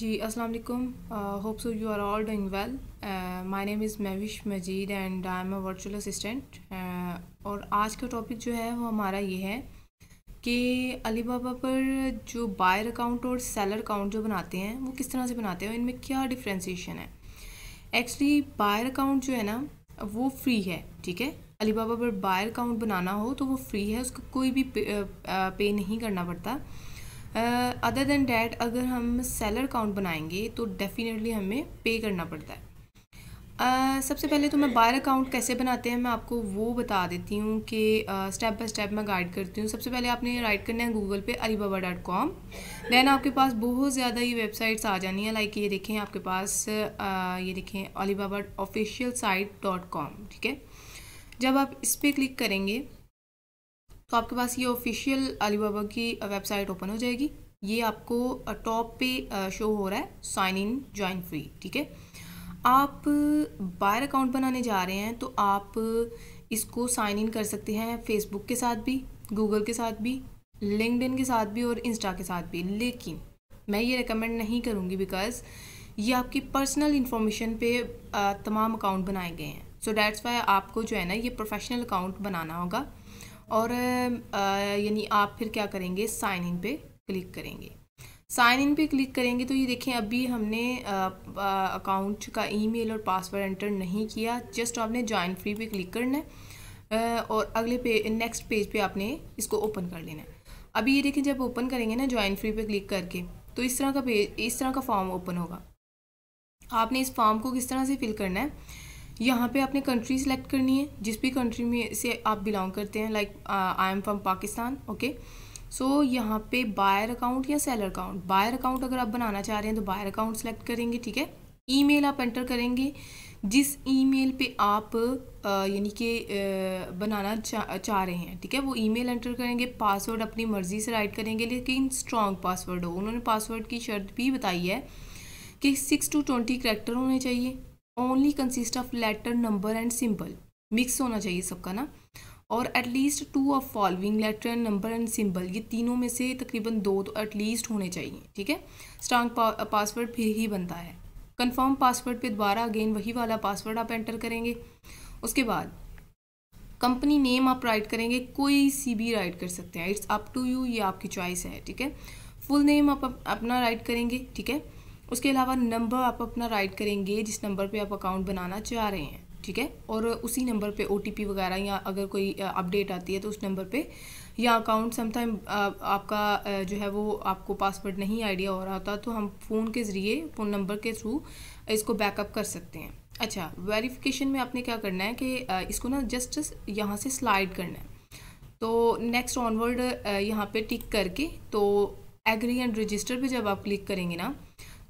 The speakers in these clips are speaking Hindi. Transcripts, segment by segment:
जी अस्सलाम वालेकुम hope so you are all doing well my name is Mahvish Majeed and I am a virtual assistant और आज का टॉपिक जो है वो हमारा ये है कि अली बाबा पर जो बायर अकाउंट और सेलर अकाउंट जो बनाते हैं वो किस तरह से बनाते हैं इनमें क्या डिफ्रेंसीशन है एक्चुअली बायर अकाउंट जो है ना वो फ्री है ठीक है अली बाबा पर बायर अकाउंट बनाना हो तो वो फ्री है उसको कोई भी पे, पे नहीं करना पड़ता अदर देन डैट अगर हम सेलर अकाउंट बनाएंगे तो डेफिनेटली हमें पे करना पड़ता है Uh, सबसे पहले तो मैं बायर अकाउंट कैसे बनाते हैं मैं आपको वो बता देती हूँ कि स्टेप बाय स्टेप मैं गाइड करती हूँ सबसे पहले आपने राइट करना है गूगल पे अलीबाबा डॉट कॉम देन आपके पास बहुत ज़्यादा ये वेबसाइट्स आ जानी है लाइक ये देखें आपके पास uh, ये देखें Alibaba official site dot com ठीक है जब आप इस पर क्लिक करेंगे तो आपके पास ये ऑफिशियल अलीबाबा की वेबसाइट uh, ओपन हो जाएगी ये आपको टॉप uh, पे शो uh, हो रहा है साइन इन ज्वाइन फ्री ठीक है आप बायर अकाउंट बनाने जा रहे हैं तो आप इसको साइन इन कर सकते हैं फेसबुक के साथ भी गूगल के साथ भी लिंकड के साथ भी और इंस्टा के साथ भी लेकिन मैं ये रिकमेंड नहीं करूँगी बिकॉज़ ये आपकी पर्सनल इन्फॉर्मेशन पे तमाम अकाउंट बनाए गए हैं सो डैट्स वाई आपको जो है ना ये प्रोफेशनल अकाउंट बनाना होगा और यानी आप फिर क्या करेंगे साइन इन पे क्लिक करेंगे साइन इन पे क्लिक करेंगे तो ये देखें अभी हमने अकाउंट का ईमेल और पासवर्ड एंटर नहीं किया जस्ट आपने ज्वाइन फ्री पे क्लिक करना है और अगले पे नेक्स्ट पेज पे आपने इसको ओपन कर लेना है अभी ये देखें जब ओपन करेंगे ना ज्वाइन फ्री पे क्लिक करके तो इस तरह का पेज इस तरह का फॉर्म ओपन होगा आपने इस फॉर्म को किस तरह से फिल करना है यहाँ पे आपने कंट्री सेलेक्ट करनी है जिस भी कंट्री में से आप बिलोंग करते हैं like I am from Pakistan okay so यहाँ पे बायर अकाउंट या सेलर अकाउंट बायर अकाउंट अगर आप बनाना चाह रहे हैं तो बायर अकाउंट सेलेक्ट करेंगे ठीक है ईमेल आप एंटर करेंगे जिस ईमेल पे आप uh, यानी कि uh, बनाना चाह चाह रहे हैं ठीक है वो ईमेल एंटर करेंगे पासवर्ड अपनी मर्ज़ी से राइट करेंगे लेकिन स्ट्रॉन्ग पासवर्ड हो उन्होंने पासवर्ड की शर्त भी बताई है कि सिक्स टू ट्वेंटी करेक्टर होने चाहिए only consist of letter number and symbol mix होना चाहिए सबका ना और at least two of following letter number and symbol ये तीनों में से तकरीबन दो तो एटलीस्ट होने चाहिए ठीक है स्ट्रांग पासवर्ड फिर ही बनता है कंफर्म पासवर्ड पे दोबारा अगेन वही वाला पासवर्ड आप एंटर करेंगे उसके बाद कंपनी नेम आप राइट करेंगे कोई सी भी राइट कर सकते हैं इट्स अप टू यू ये आपकी चॉइस है ठीक है फुल नेम आप अपना राइट करेंगे ठीक है उसके अलावा नंबर आप अपना राइट करेंगे जिस नंबर पे आप अकाउंट बनाना चाह रहे हैं ठीक है और उसी नंबर पे ओ वगैरह या अगर कोई अपडेट आती है तो उस नंबर पे या अकाउंट समटाइम आपका जो है वो आपको पासवर्ड नहीं आइडिया हो रहा होता तो हम फ़ोन के ज़रिए फ़ोन नंबर के थ्रू इसको बैकअप कर सकते हैं अच्छा वेरिफिकेशन में आपने क्या करना है कि इसको ना जस्ट यहाँ से स्लाइड करना है तो नेक्स्ट ऑनवर्ड यहाँ पे टिक करके तो एग्री एंड रजिस्टर पे जब आप क्लिक करेंगे ना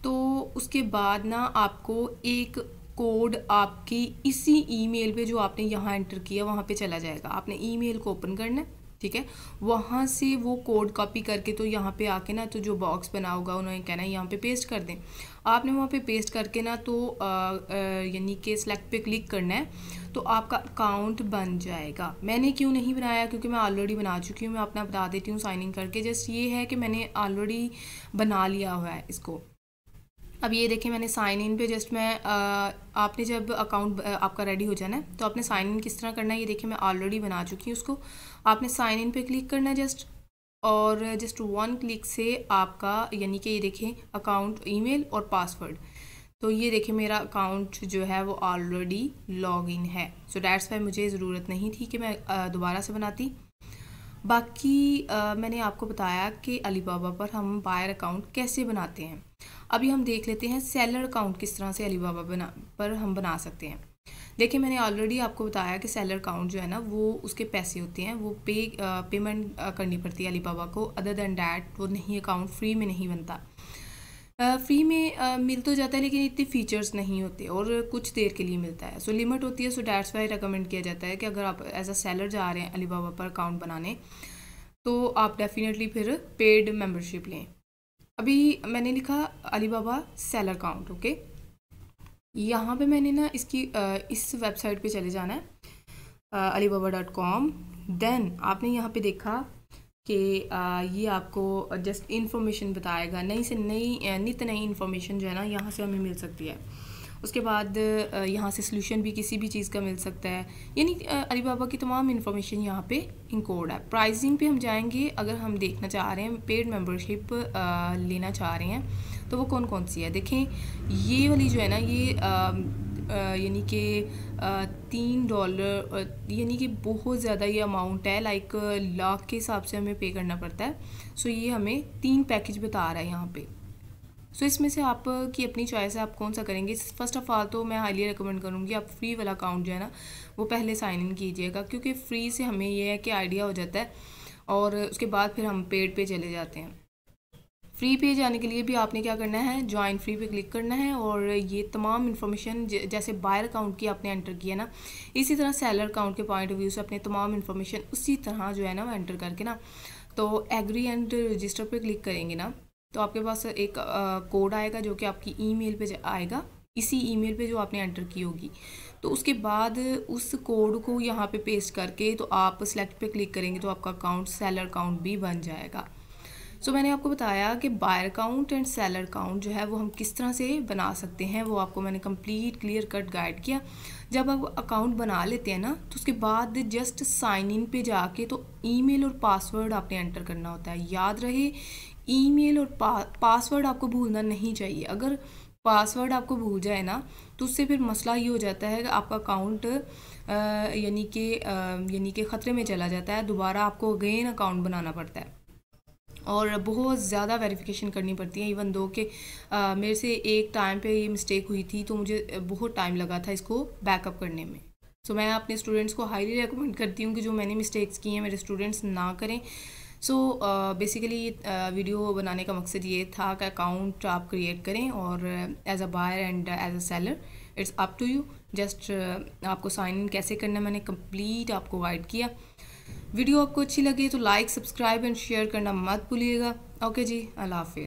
तो उसके बाद ना आपको एक कोड आपकी इसी ईमेल पे जो आपने यहाँ एंटर किया वहाँ पे चला जाएगा आपने ईमेल को ओपन करना है ठीक है वहाँ से वो कोड कॉपी करके तो यहाँ पे आके ना तो जो बॉक्स बना होगा उन्होंने कहना है यहाँ पे पेस्ट कर दें आपने वहाँ पे पेस्ट करके ना तो यानी कि सेलेक्ट पे क्लिक करना है तो आपका अकाउंट बन जाएगा मैंने क्यों नहीं बनाया क्योंकि मैं ऑलरेडी बना चुकी हूँ मैं अपना बता देती हूँ साइन इन करके जस्ट ये है कि मैंने ऑलरेडी बना लिया हुआ है इसको अब ये देखें मैंने साइन इन पे जस्ट मैं आ, आपने जब अकाउंट आपका रेडी हो जाना है तो आपने साइन इन किस तरह करना है ये देखें मैं ऑलरेडी बना चुकी हूँ उसको आपने साइन इन पे क्लिक करना है जस्ट और जस्ट वन क्लिक से आपका यानी कि ये देखें अकाउंट ईमेल और पासवर्ड तो ये देखें मेरा अकाउंट जो है वो ऑलरेडी लॉग इन है सो डैट्स वाई मुझे ज़रूरत नहीं थी कि मैं दोबारा से बनाती बाकी आ, मैंने आपको बताया कि अलीबाबा पर हम बायर अकाउंट कैसे बनाते हैं अभी हम देख लेते हैं सेलर अकाउंट किस तरह से अलीबाबा बना पर हम बना सकते हैं देखिए मैंने ऑलरेडी आपको बताया कि सेलर अकाउंट जो है ना वो उसके पैसे होते हैं वो पे पेमेंट करनी पड़ती है अलीबाबा को अदर देन डैट वो नहीं अकाउंट फ्री में नहीं बनता फ्री में मिल तो जाता है लेकिन इतने फीचर्स नहीं होते और कुछ देर के लिए मिलता है सो so, लिमिट होती है सो डैट्स वाई रिकमेंड किया जाता है कि अगर आप एज अ सेलर जा रहे हैं अलीबाबा पर अकाउंट बनाने तो आप डेफिनेटली फिर पेड मेम्बरशिप लें अभी मैंने लिखा अलीबाबा सेलर काउंट ओके यहाँ पे मैंने ना इसकी इस वेबसाइट पे चले जाना है Alibaba dot com then आपने यहाँ पे देखा कि ये आपको जस्ट इन्फॉर्मेशन बताएगा नई से नई नित नई इन्फॉर्मेशन जो है ना यहाँ से हमें मिल सकती है उसके बाद यहाँ से सोल्यूशन भी किसी भी चीज़ का मिल सकता है यानी अलीबाबा की तमाम इन्फॉर्मेशन यहाँ पे इंकोड है प्राइसिंग पे हम जाएंगे अगर हम देखना चाह रहे हैं पेड मेंबरशिप लेना चाह रहे हैं तो वो कौन कौन सी है देखें ये वाली जो है ना ये यानी कि तीन डॉलर यानी कि बहुत ज़्यादा ये अमाउंट है लाइक लाख के हिसाब से हमें पे करना पड़ता है सो ये हमें तीन पैकेज बता रहा है यहाँ पर सो so, इसमें से आपकी अपनी चॉइस है आप कौन सा करेंगे फर्स्ट ऑफ़ ऑल तो मैं हाईली रिकमेंड करूँगी आप फ्री वाला अकाउंट जो है ना वो पहले साइन इन कीजिएगा क्योंकि फ्री से हमें ये है कि आइडिया हो जाता है और उसके बाद फिर हम पेड पे चले जाते हैं फ्री पे जाने के लिए भी आपने क्या करना है ज्वाइन फ्री पे क्लिक करना है और ये तमाम इन्फॉर्मेशन जैसे बायर अकाउंट की आपने एंटर किया ना इसी तरह सेलर अकाउंट के पॉइंट ऑफ व्यू से अपने तमाम इन्फॉर्मेशन उसी तरह जो है ना वो एंटर करके ना तो एग्री एंड रजिस्टर पे क्लिक करेंगे ना तो आपके पास एक कोड आएगा जो कि आपकी ईमेल पे आएगा इसी ईमेल पे जो आपने एंटर की होगी तो उसके बाद उस कोड को यहाँ पे पेस्ट करके तो आप सेलेक्ट पे क्लिक करेंगे तो आपका अकाउंट सेलर अकाउंट भी बन जाएगा सो so, मैंने आपको बताया कि buyer account and seller account जो है वो हम किस तरह से बना सकते हैं वो आपको मैंने कंप्लीट क्लियर कट गाइड किया जब आप अकाउंट बना लेते हैं ना तो उसके बाद जस्ट साइन इन पे जाके तो ईमेल और पासवर्ड आपने एंटर करना होता है याद रहे ईमेल और पा, पासवर्ड आपको भूलना नहीं चाहिए अगर पासवर्ड आपको भूल जाए ना तो उससे फिर मसला ये हो जाता है कि आपका अकाउंट यानी कि यानी कि ख़तरे में चला जाता है दोबारा आपको अगेन अकाउंट बनाना पड़ता है और बहुत ज़्यादा वेरिफिकेशन करनी पड़ती है इवन दो के आ, मेरे से एक टाइम पे ये मिस्टेक हुई थी तो मुझे बहुत टाइम लगा था इसको बैकअप करने में सो so, मैं अपने स्टूडेंट्स को हाईली रिकमेंड करती हूँ कि जो मैंने मिस्टेक्स की हैं मेरे स्टूडेंट्स ना करें so so, basically uh, uh, video बनाने का मकसद ये था कि अकाउंट आप क्रिएट करें और as a buyer and as a seller it's up to you just आपको साइन इन कैसे करना मैंने कंप्लीट आपको गाइड किया वीडियो आपको अच्छी लगी तो लाइक सब्सक्राइब एंड शेयर करना मत भूलिएगा ओके जी अल्लाह हाफिज़